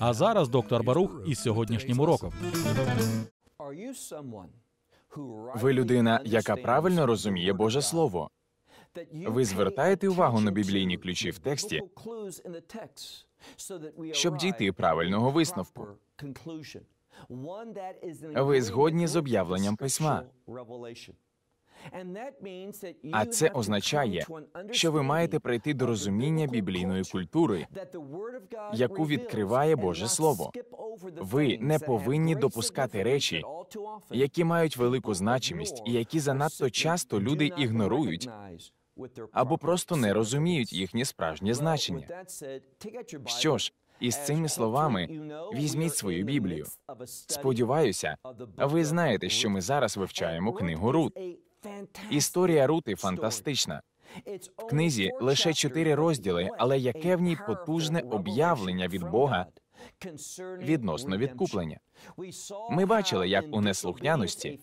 А зараз доктор Барух із сьогоднішнім уроком. Ви людина, яка правильно розуміє Боже Слово. Ви звертаєте увагу на біблійні ключі в тексті, щоб дійти правильного висновку. Ви згодні з об'явленням письма. А це означає, що ви маєте прийти до розуміння біблійної культури, яку відкриває Боже Слово. Ви не повинні допускати речі, які мають велику значимість, і які занадто часто люди ігнорують або просто не розуміють їхнє справжнє значення. Що ж, і з цими словами візьміть свою Біблію. Сподіваюся, ви знаєте, що ми зараз вивчаємо книгу Рут. Історія рути фантастична. В книзі лише чотири розділи, але яке в ній потужне об'явлення від Бога відносно відкуплення. Ми бачили, як у неслухняності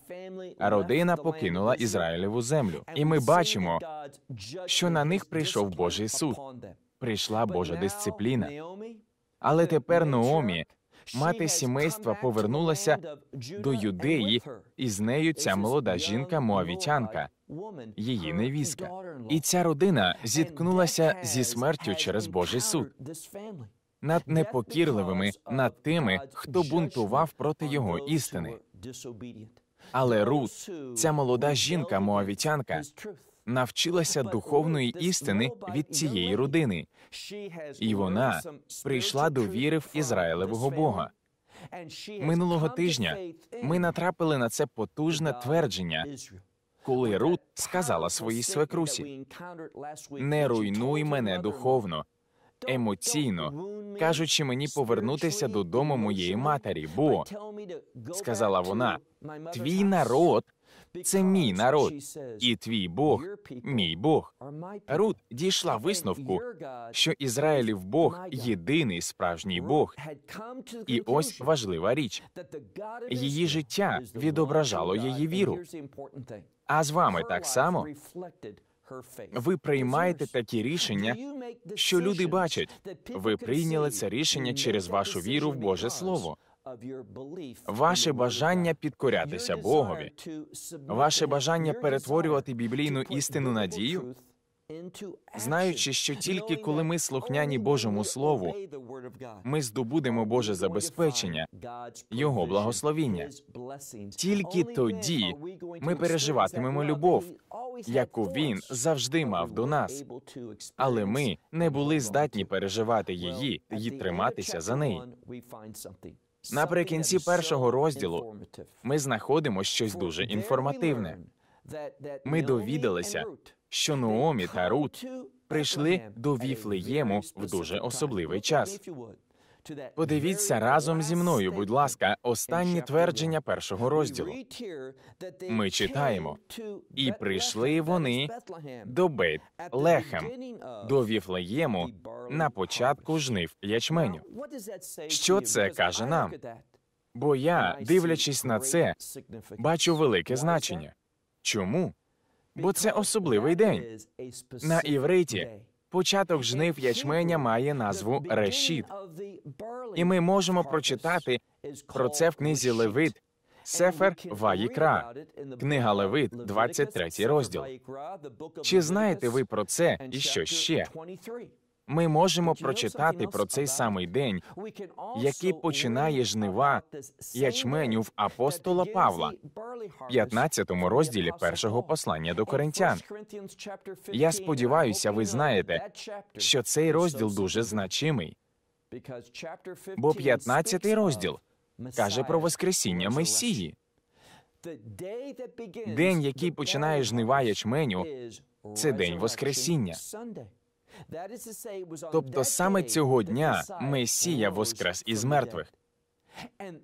родина покинула Ізраїлеву землю, і ми бачимо, що на них прийшов Божий суд. Прийшла Божа дисципліна. Але тепер Ноомі. Мати сімейства повернулася до юдеї, і з нею ця молода жінка Моавітянка, її невістка. І ця родина зіткнулася зі смертю через Божий суд. Над непокірливими, над тими, хто бунтував проти його істини. Але Рут, ця молода жінка, моавітянка, навчилася духовної істини від цієї родини, і вона прийшла до віри в Ізраїлевого Бога. Минулого тижня ми натрапили на це потужне твердження. Коли Рут сказала своїй свекрусі, не руйнуй мене духовно, емоційно кажучи мені повернутися додому моєї матері, бо сказала вона, твій народ це мій народ, і твій Бог, мій Бог. Рут дійшла висновку, що Ізраїлів Бог єдиний справжній Бог. І ось важлива річ. її життя відображало її віру. А з вами так само ви приймаєте такі рішення, що люди бачать. Ви прийняли це рішення через вашу віру в Боже Слово. Ваше бажання підкорятися Богові, ваше бажання перетворювати біблійну істину надію, знаючи, що тільки коли ми слухняні Божому Слову, ми здобудемо Боже забезпечення, Його благословіння. Тільки тоді ми переживатимемо любов, яку він завжди мав до нас. але ми не були здатні переживати її і триматися за неї. Наприкінці першого розділу ми знаходимо щось дуже інформативне. Ми довідалися, що Нуомі та Рут прийшли до Віфлеєму в дуже особливий час. Подивіться разом зі мною, будь ласка, останні твердження першого розділу. Ми читаємо і прийшли вони до Бейт Лехем, до Віфлеєму на початку жнив ячменю. Що це каже нам? Бо я, дивлячись на це, бачу велике значення. Чому? Бо це особливий день на івриті. Початок жнив ячменя має назву решіт. І ми можемо прочитати про це в книзі Левит, Сефер Ваїкра, книга Левит, 23 розділ. Чи знаєте ви про це і що ще? Ми можемо прочитати про цей самий день, який починає жнива ячменю в апостола Павла, 15 розділі першого послання до коринтян. Я сподіваюся, ви знаєте, що цей розділ дуже значимий. бо 15 розділ каже про воскресіння Месії. День, який починає жнива ячменю, це день Воскресіння. Тобто саме цього дня Месія воскрес із мертвих.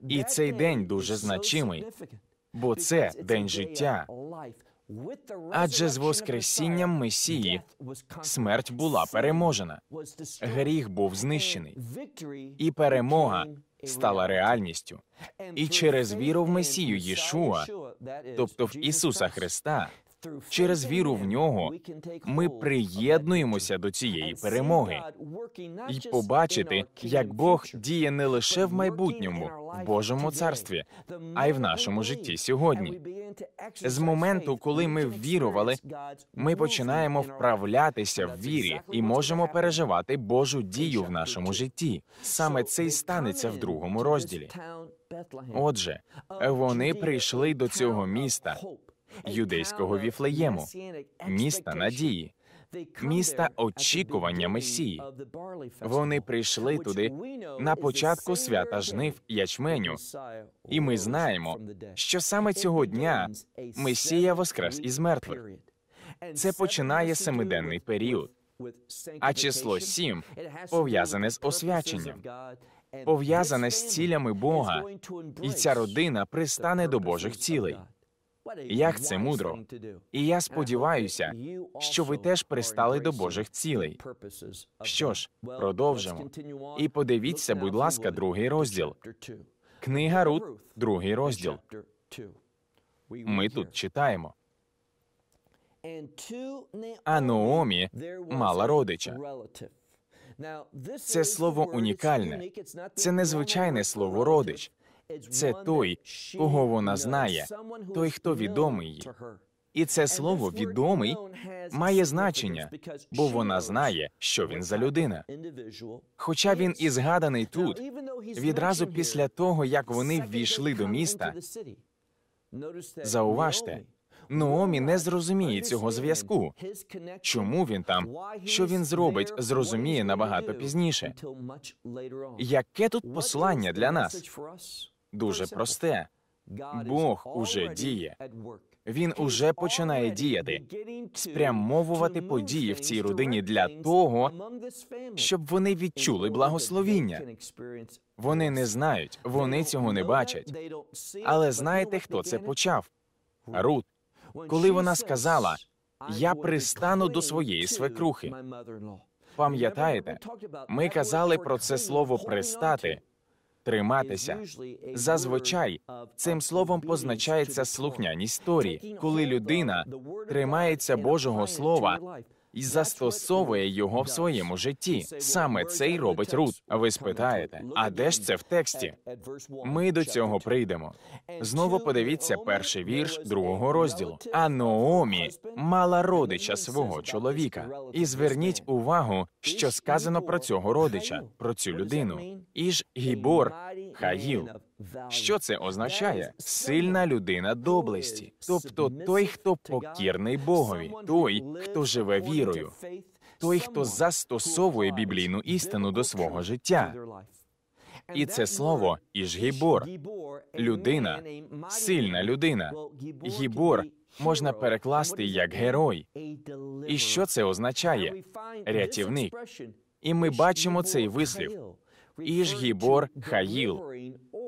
І цей день дуже значимий, бо це день життя. Адже з Воскресінням Месії смерть була переможена, гріх був знищений, і перемога стала реальністю. І через віру в Месію Єшуа, тобто в Ісуса Христа, через віру в нього ми приєднуємося до цієї перемоги і побачити, як Бог діє не лише в майбутньому, в Божому царстві, а й в нашому житті сьогодні. З моменту, коли ми ввірували, ми починаємо вправлятися в вірі і можемо переживати Божу дію в нашому житті. Саме це й станеться в другому розділі. Отже, вони прийшли до цього міста юдейського віфлеєму, міста надії, міста очікування Месії. Вони прийшли туди на початку свята жнив ячменю. І ми знаємо, що саме цього дня Месія воскрес із мертвих. Це починає семиденний період. А число сім пов'язане з освяченням, пов'язане з цілями Бога, і ця родина пристане до Божих цілей. Як це мудро? І я сподіваюся, uh-huh. що ви теж пристали до Божих цілей. Що ж, продовжимо. І подивіться, будь ласка, другий розділ. Книга Рут, другий розділ. Ми тут читаємо. А Наомі мала родича. Це слово унікальне. Це незвичайне слово родич це той, кого вона знає, той, хто відомий І це слово відомий має значення, бо вона знає, що він за людина. Хоча він і згаданий тут, відразу після того, як вони ввійшли до міста, зауважте, Ноомі не зрозуміє цього зв'язку. Чому він там, що він зробить, зрозуміє набагато пізніше. Яке тут послання для нас? дуже просте. Бог уже діє. Він уже починає діяти, спрямовувати події в цій родині для того, щоб вони відчули благословіння. Вони не знають, вони цього не бачать. Але знаєте, хто це почав? Рут, коли вона сказала, я пристану до своєї свекрухи. Пам'ятаєте, ми казали про це слово пристати триматися. Зазвичай цим словом позначається слухняність Торі, коли людина тримається Божого Слова і застосовує його в своєму житті. Саме це й робить Рут. Ви спитаєте, а де ж це в тексті? Ми до цього прийдемо. Знову подивіться перший вірш другого розділу. А Ноомі мала родича свого чоловіка. І зверніть увагу, що сказано про цього родича, про цю людину. Іж Гібор Хаїл. Що це означає? Сильна людина доблесті, тобто той, хто покірний Богові, той, хто живе вірою, той, хто застосовує біблійну істину до свого життя. І це слово Ішгібор, людина, сильна людина. Гібор можна перекласти як герой. І що це означає? Рятівник. І ми бачимо цей вислів. Ішгібор Хаїл.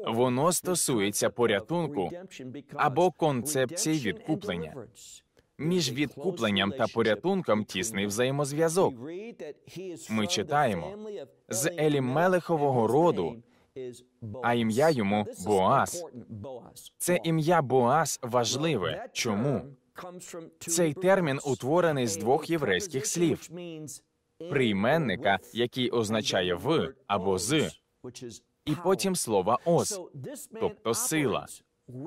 Воно стосується порятунку або концепції відкуплення. Між відкупленням та порятунком тісний взаємозв'язок. Ми читаємо з Елімелехового роду, а ім'я йому Боас. Це ім'я Боас важливе. Чому? Цей термін утворений з двох єврейських слів прийменника, який означає в або з, і потім слова ос, тобто сила.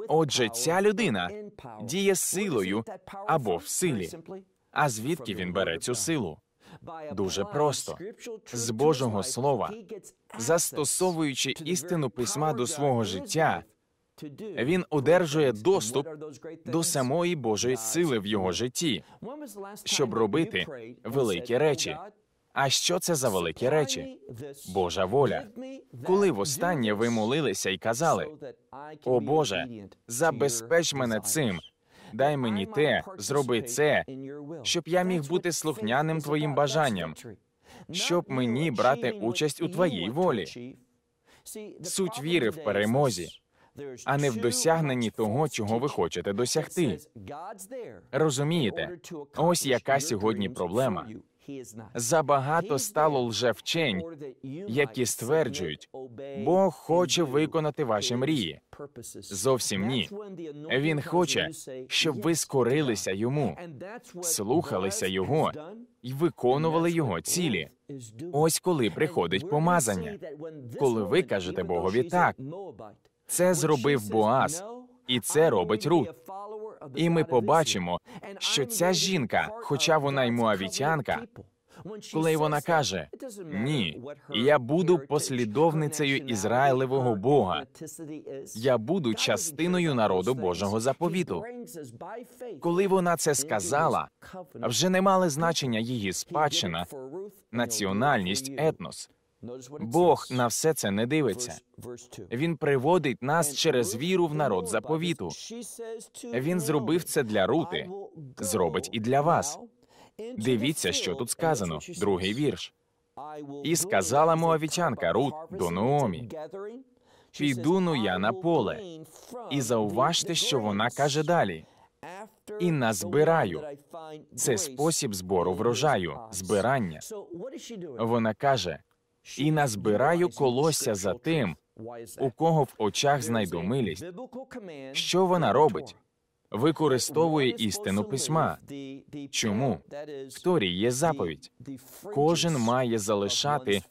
Отже, ця людина діє силою або в силі. А звідки він бере цю силу? Дуже просто з Божого слова, застосовуючи істину письма до свого життя, він одержує доступ до самої Божої сили в його житті, щоб робити великі речі. А що це за великі речі? Божа воля. Коли востаннє ви молилися і казали: О Боже, забезпеч мене цим, дай мені те, зроби це, щоб я міг бути слухняним твоїм бажанням, щоб мені брати участь у твоїй волі. Суть віри в перемозі. А не в досягненні того, чого ви хочете досягти. Розумієте, ось яка сьогодні проблема. Забагато стало лжевчень, які стверджують, Бог хоче виконати ваші мрії. Зовсім ні. Він хоче, щоб ви скорилися йому, слухалися його і виконували його цілі. Ось коли приходить помазання. Коли ви кажете Богові так, це зробив Боаз, і це робить Рут. І ми побачимо, що ця жінка, хоча вона й муавітянка, коли вона каже ні, я буду послідовницею Ізраїлевого Бога. я буду частиною народу Божого заповіту. Коли вона це сказала, вже не мали значення її спадщина, національність, етнос. Бог на все це не дивиться. Він приводить нас через віру в народ заповіту. Він зробив це для рути, зробить і для вас. Дивіться, що тут сказано. Другий вірш. І сказала Моавічанка Рут до Ноомі. піду ну я на поле. І зауважте, що вона каже далі. І назбираю. Це спосіб збору врожаю, збирання. Вона каже: і назбираю колосся за тим, у кого в очах знайду милість. Що вона робить? Використовує істину письма. Чому в Торі є заповідь? Кожен має залишати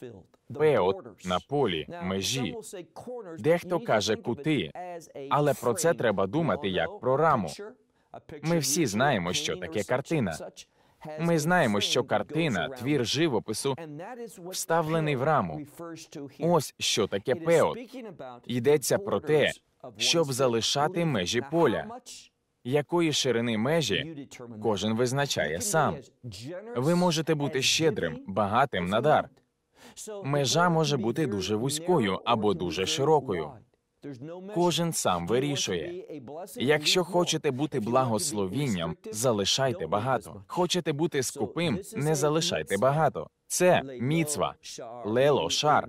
пеот на полі межі. Дехто каже кути, але про це треба думати як про раму. Ми всі знаємо, що таке картина. Ми знаємо, що картина, твір живопису, вставлений в раму. Ось що таке пеот. Йдеться про те, щоб залишати межі поля якої ширини межі кожен визначає сам. Ви можете бути щедрим, багатим на дар. Межа може бути дуже вузькою або дуже широкою. Кожен сам вирішує. Якщо хочете бути благословінням, залишайте багато. Хочете бути скупим, не залишайте багато. Це міцва лело шар,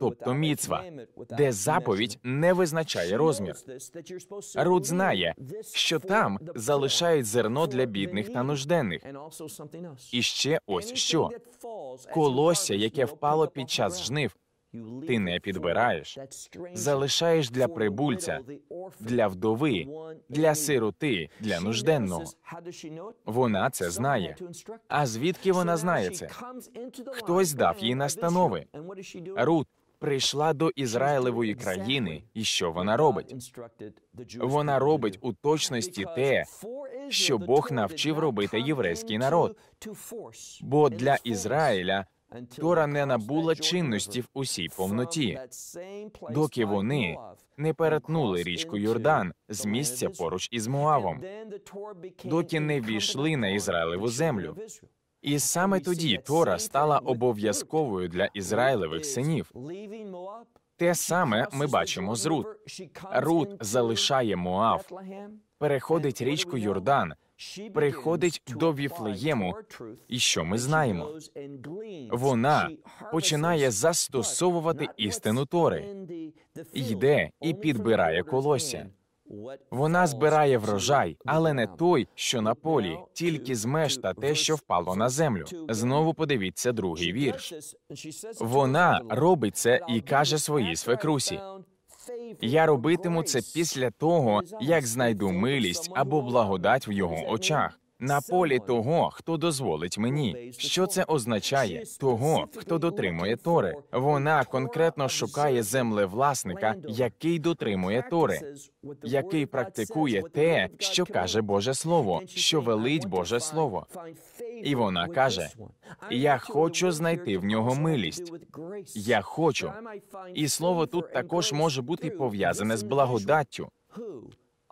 тобто міцва, де заповідь не визначає розмір. Рут знає, що там залишають зерно для бідних та нужденних. І ще ось що колосся, яке впало під час жнив. Ти не підбираєш, залишаєш для прибульця, для вдови, для сироти, для нужденного. Вона це знає. А звідки вона знає це? Хтось дав їй настанови. Рут прийшла до Ізраїлевої країни, і що вона робить? Вона робить у точності те, що Бог навчив робити єврейський народ. Бо для Ізраїля. Тора не набула чинності в усій повноті, доки вони не перетнули річку Йордан з місця поруч із Моавом, доки не війшли на Ізраїлеву землю. І саме тоді Тора стала обов'язковою для Ізраїлевих синів. Те саме ми бачимо з Рут. Рут залишає Моав, переходить річку Йордан приходить до Віфлеєму, і що ми знаємо? Вона починає застосовувати істину тори, йде і підбирає колосся. Вона збирає врожай, але не той, що на полі, тільки з мешта те, що впало на землю. Знову подивіться другий вірш. Вона робить це і каже своїй свекрусі: я робитиму це після того, як знайду милість або благодать в його очах. На полі того, хто дозволить мені, що це означає? Того, хто дотримує тори, вона конкретно шукає землевласника, який дотримує тори, який практикує те, що каже Боже Слово, що велить Боже Слово. І вона каже: Я хочу знайти в нього милість. Я хочу. І слово тут також може бути пов'язане з благодаттю,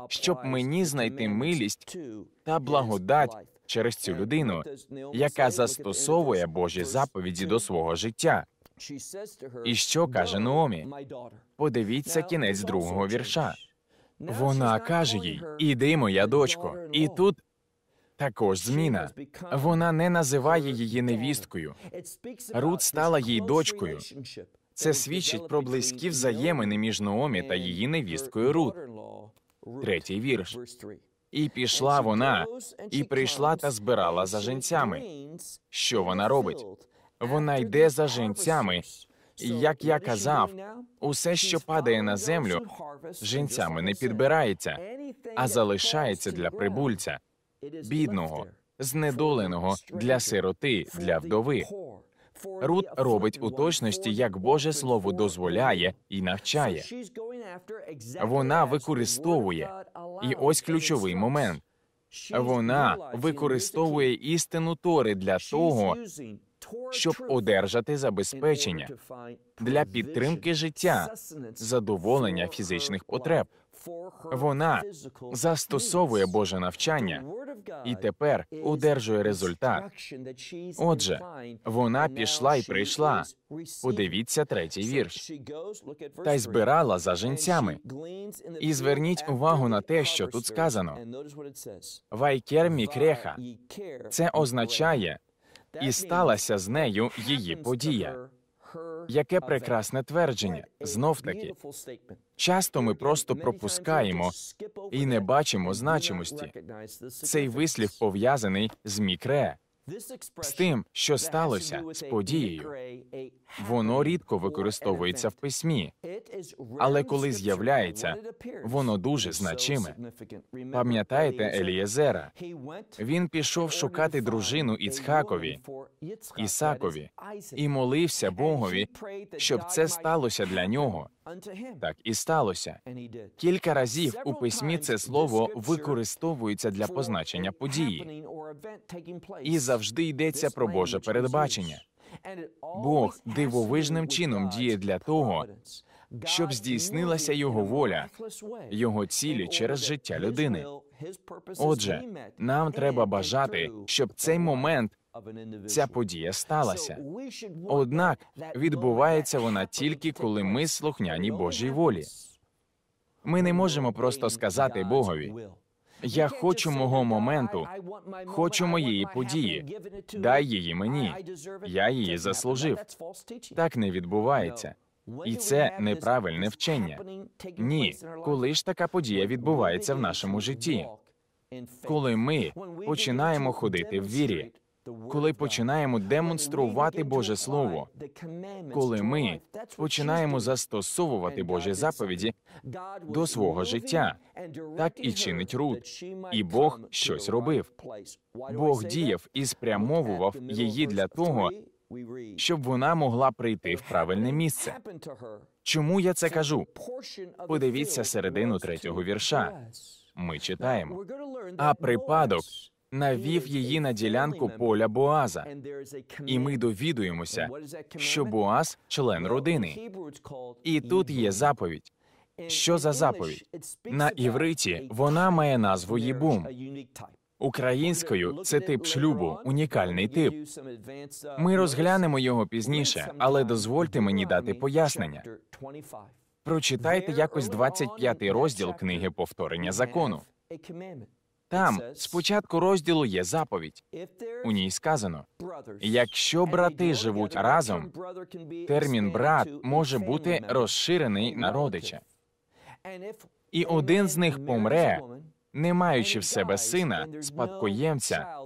щоб мені знайти милість та благодать через цю людину, яка застосовує Божі заповіді до свого життя. І що каже Наомі? Подивіться кінець другого вірша. Вона каже їй: Іди, моя дочко, і тут також зміна вона не називає її невісткою. Рут стала їй дочкою. Це свідчить про близькі взаємини між Ноомі та її невісткою Рут. Третій вірш. І пішла вона, і прийшла та збирала за женцями. Що вона робить? Вона йде за женцями. Як я казав, усе, що падає на землю, женцями не підбирається, а залишається для прибульця бідного, знедоленого для сироти, для вдови. Рут робить у точності, як Боже Слово дозволяє і навчає. Вона використовує і ось ключовий момент. Вона використовує істину тори для того, щоб одержати забезпечення для підтримки життя, задоволення фізичних потреб. Вона застосовує Боже навчання і тепер одержує результат. Отже, вона пішла і прийшла. Подивіться третій вірш. Та й збирала за женцями І зверніть увагу на те, що тут сказано. Вайкер мікреха. Це означає, і сталася з нею її подія. Яке прекрасне твердження. Знов таки часто ми просто пропускаємо і не бачимо значимості. Цей вислів пов'язаний з мікре. З тим, що сталося з подією, воно рідко використовується в письмі, але коли з'являється, воно дуже значиме. Пам'ятаєте Елієзера? Він пішов шукати дружину Іцхакові, Ісакові, і молився Богові, щоб це сталося для нього. Так і сталося. Кілька разів у письмі це слово використовується для позначення події. І завжди йдеться про Боже передбачення. Бог дивовижним чином діє для того, щоб здійснилася його воля, його цілі через життя людини. Отже, нам треба бажати, щоб цей момент Ця подія сталася. Однак відбувається вона тільки коли ми слухняні Божій волі. Ми не можемо просто сказати Богові. Я хочу мого моменту, хочу моєї події. Дай її мені. Я її заслужив. Так не відбувається, і це неправильне вчення. Ні, коли ж така подія відбувається в нашому житті, коли ми починаємо ходити в вірі коли починаємо демонструвати Боже Слово, коли ми починаємо застосовувати Божі заповіді до свого життя, так і чинить Рут. і Бог щось робив. Бог діяв і спрямовував її для того, щоб вона могла прийти в правильне місце. Чому я це кажу? Подивіться середину третього вірша. Ми читаємо. А припадок навів її на ділянку поля Боаза. І ми довідуємося, що Боаз член родини. І тут є заповідь. Що за заповідь? На івриті вона має назву Єбум. Українською це тип шлюбу, унікальний тип. Ми розглянемо його пізніше, але дозвольте мені дати пояснення. Прочитайте якось 25-й розділ книги повторення закону. Там спочатку розділу є заповідь. У ній сказано: якщо брати живуть разом, термін брат може бути розширений на родича. І один з них помре, не маючи в себе сина, спадкоємця,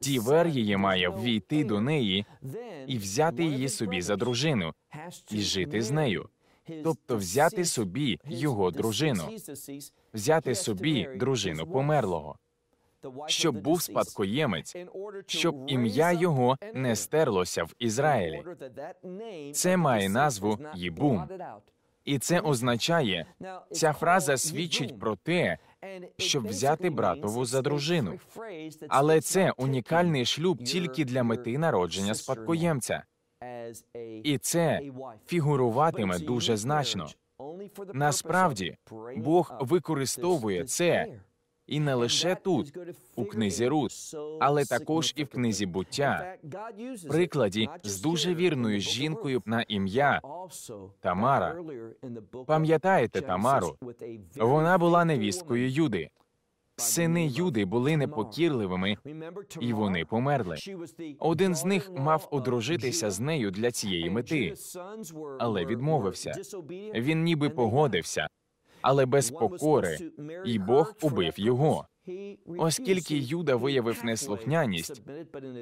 тівер її має ввійти до неї і взяти її собі за дружину і жити з нею тобто взяти собі його дружину, взяти собі дружину померлого, щоб був спадкоємець, щоб ім'я його не стерлося в Ізраїлі. Це має назву Єбум. І це означає, ця фраза свідчить про те, щоб взяти братову за дружину. Але це унікальний шлюб тільки для мети народження спадкоємця і це фігуруватиме дуже значно. Насправді Бог використовує це і не лише тут, у книзі Рут, але також і в книзі буття. Прикладі з дуже вірною жінкою на ім'я Тамара. Пам'ятаєте Тамару? Вона була невісткою Юди. Сини Юди були непокірливими, і вони померли. Один з них мав одружитися з нею для цієї мети, але відмовився. Він ніби погодився, але без покори, і Бог убив його. Оскільки Юда виявив неслухняність,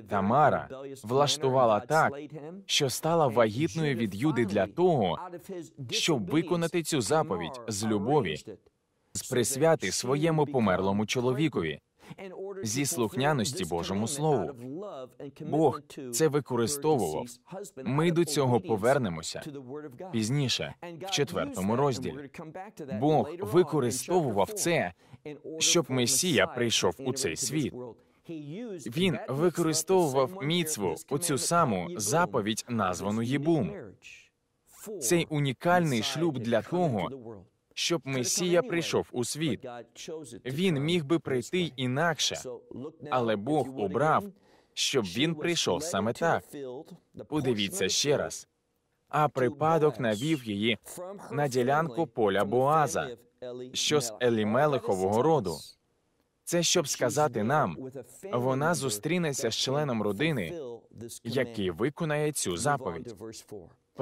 Тамара влаштувала так, що стала вагітною від Юди для того, щоб виконати цю заповідь з любові з присвяти своєму померлому чоловікові зі слухняності Божому Слову. Бог це використовував. Ми до цього повернемося пізніше, в четвертому розділі. Бог використовував це, щоб Месія прийшов у цей світ. Він використовував міцву у цю саму заповідь, названу Єбум. Цей унікальний шлюб для того, щоб Месія прийшов у світ. Він міг би прийти інакше, але Бог обрав, щоб він прийшов саме так. Подивіться ще раз. А припадок навів її на ділянку поля Боаза, що з Елімелихового роду. Це щоб сказати нам, вона зустрінеться з членом родини, який виконає цю заповідь.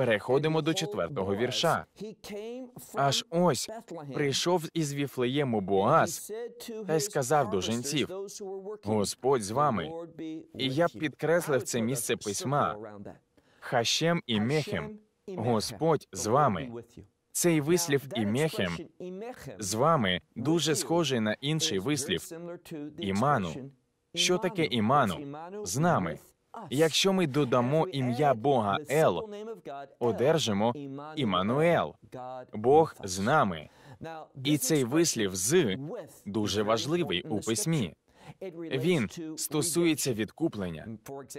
Переходимо до четвертого вірша. Аж ось прийшов із Віфлеєму Боаз та й сказав до жінців: Господь з вами. І я б підкреслив це місце письма Хащем і Мехем. Господь з вами. Цей вислів імехем з вами дуже схожий на інший вислів іману. Що таке іману з нами? Якщо ми додамо ім'я Бога Ел, одержимо Імануел, Бог з нами. І цей вислів з дуже важливий у письмі. Він стосується відкуплення.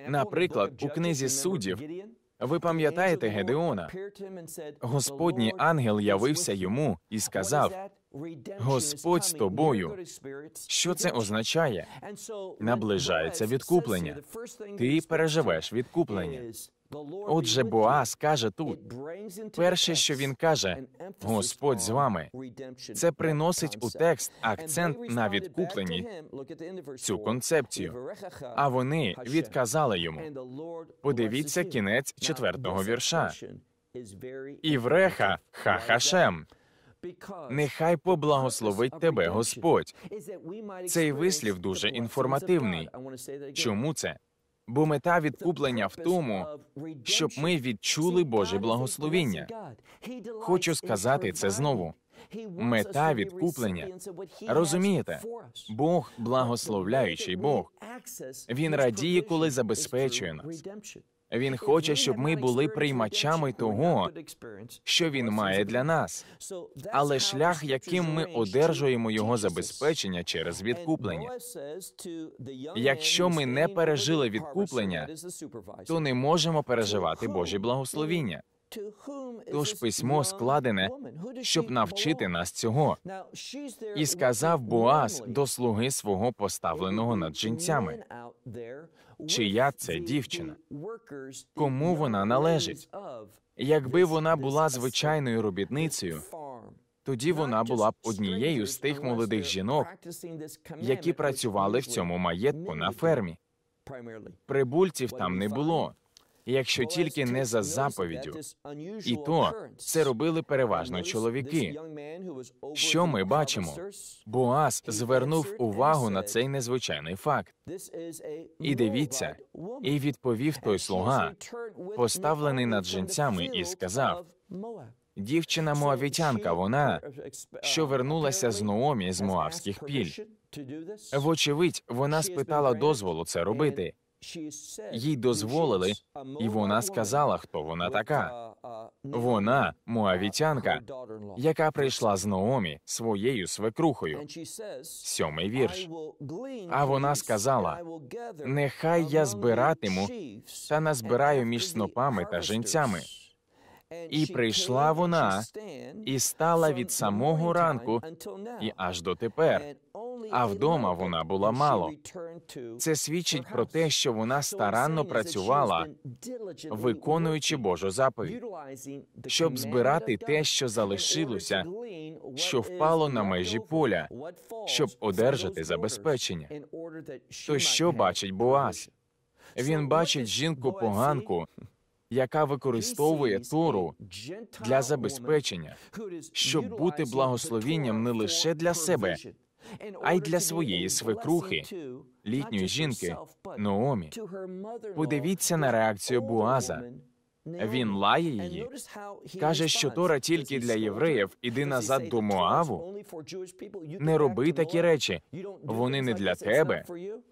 Наприклад, у книзі суддів ви пам'ятаєте Гедеона? Господній ангел явився йому і сказав: Господь з тобою. Що це означає? Наближається відкуплення. Ти переживеш відкуплення. Отже, Боас каже тут: перше, що він каже, Господь з вами. Це приносить у текст акцент на відкупленні цю концепцію. А вони відказали йому. Подивіться кінець четвертого вірша. Івреха Хахашем. Нехай поблагословить тебе Господь. Цей вислів дуже інформативний. Чому це? Бо мета відкуплення в тому, щоб ми відчули Боже благословіння. Хочу сказати це знову. Мета відкуплення. Розумієте, Бог благословляючий Бог. Він радіє, коли забезпечує нас. Він хоче, щоб ми були приймачами того, що він має для нас. Але шлях, яким ми одержуємо його забезпечення через відкуплення, якщо ми не пережили відкуплення, то не можемо переживати Божі благословіння. Тож письмо складене, щоб навчити нас цього. І сказав боас до слуги свого поставленого над жінцями чия це дівчина, кому вона належить. Якби вона була звичайною робітницею, тоді вона була б однією з тих молодих жінок, які працювали в цьому маєтку на фермі. Прибульців там не було якщо тільки не за заповіддю. І то це робили переважно чоловіки. Що ми бачимо? Боас звернув увагу на цей незвичайний факт. І дивіться, і відповів той слуга, поставлений над жінцями, і сказав: Дівчина Моавітянка, вона uh, що вернулася з Ноомі з Моавських піль. Вочевидь, вона спитала дозволу це робити, їй дозволили, і вона сказала, хто вона uh, така. Uh, вона uh, муавітянка, яка прийшла з Наомі своєю свекрухою. Сьомий вірш. А вона сказала: нехай я збиратиму та назбираю між снопами та женцями. І прийшла вона і стала від самого ранку і аж до тепер. А вдома вона була мало. Це свідчить про те, що вона старанно працювала, виконуючи Божу заповідь, щоб збирати те, що залишилося, що впало на межі поля, щоб одержати забезпечення. То що бачить Боаз? Він бачить жінку поганку, яка використовує Тору для забезпечення, щоб бути благословінням не лише для себе, а й для своєї свекрухи, літньої жінки Наомі. Подивіться на реакцію Буаза. Він лає її, каже, що Тора тільки для євреїв, іди назад до Моаву. Не роби такі речі. Вони не для тебе.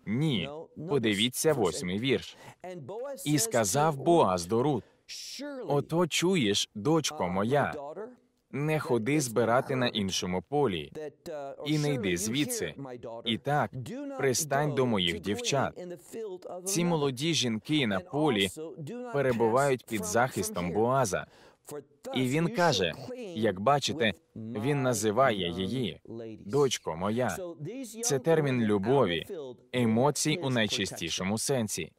Ні, подивіться восьмий вірш. І сказав Боаз до Рут, ото чуєш, дочко uh, моя, не ходи збирати на іншому полі, і не йди звідси. І так, пристань до моїх дівчат. Ці молоді жінки на полі перебувають під захистом Боаза. І він каже: як бачите, він називає її дочко моя. Це термін любові, емоцій у найчистішому сенсі.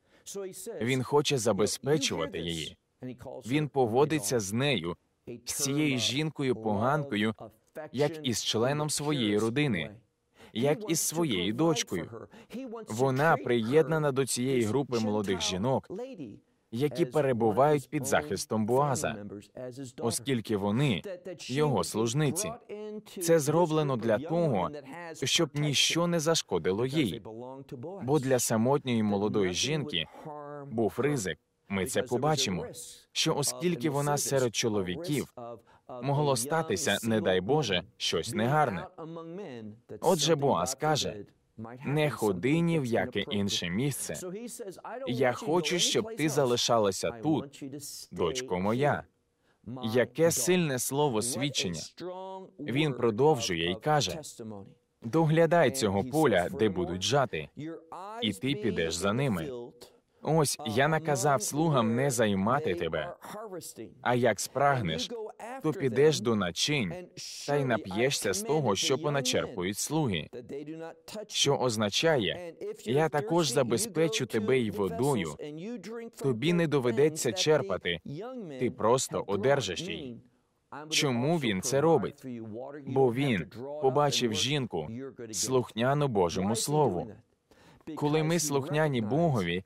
Він хоче забезпечувати її. Він поводиться з нею з цією жінкою поганкою, як із членом своєї родини, як із своєю дочкою. Вона приєднана до цієї групи молодих жінок, які перебувають під захистом буаза, оскільки вони його служниці. Це зроблено для того, щоб ніщо не зашкодило їй. Бо для самотньої молодої жінки був ризик. Ми це побачимо, що оскільки вона серед чоловіків могло статися, не дай Боже, щось негарне. Отже, Боас каже, не ходи ні в яке інше місце. Я хочу, щоб ти залишалася тут, дочко моя. Яке сильне слово свідчення. Він продовжує і каже: доглядай цього поля, де будуть жати, і ти підеш за ними. Ось я наказав ну, слугам не е, займати тебе, а як спрагнеш, то підеш до начинь та й нап'єшся з того, що поначерпують слуги. що означає, я також забезпечу тебе й водою. тобі не доведеться черпати. Ти просто одержиш її. Чому він це робить? Бо він побачив жінку слухняну Божому слову. Коли ми слухняні Богові,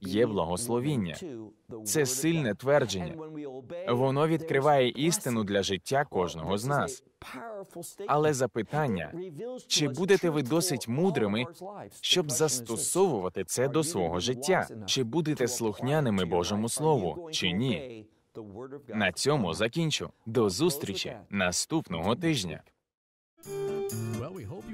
є благословіння. Це сильне твердження. Воно відкриває істину для життя кожного з нас. Але запитання чи будете ви досить мудрими, щоб застосовувати це до свого життя? Чи будете слухняними Божому Слову, чи ні? На цьому закінчу. До зустрічі наступного тижня.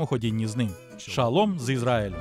гармоходінні з ним. Шалом з Ізраїлю!